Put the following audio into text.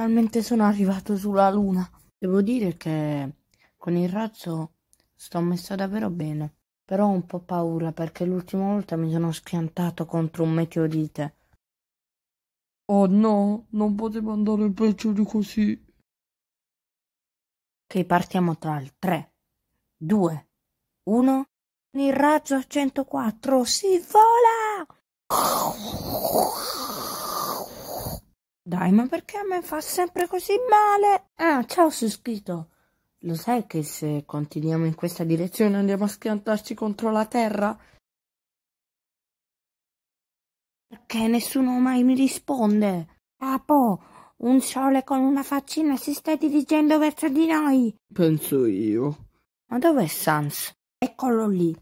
Finalmente sono arrivato sulla Luna. Devo dire che con il razzo sto messo davvero bene. Però ho un po' paura perché l'ultima volta mi sono schiantato contro un meteorite. Oh no, non potevo andare peggio di così. Ok, partiamo tra il 3, 2, 1. Il razzo a 104 si vola! Dai, ma perché a me fa sempre così male? Ah, ciao suscritto. Lo sai che se continuiamo in questa direzione andiamo a schiantarci contro la terra? Perché nessuno mai mi risponde. Capo, un sole con una faccina si sta dirigendo verso di noi. Penso io. Ma dov'è Sans? Eccolo lì.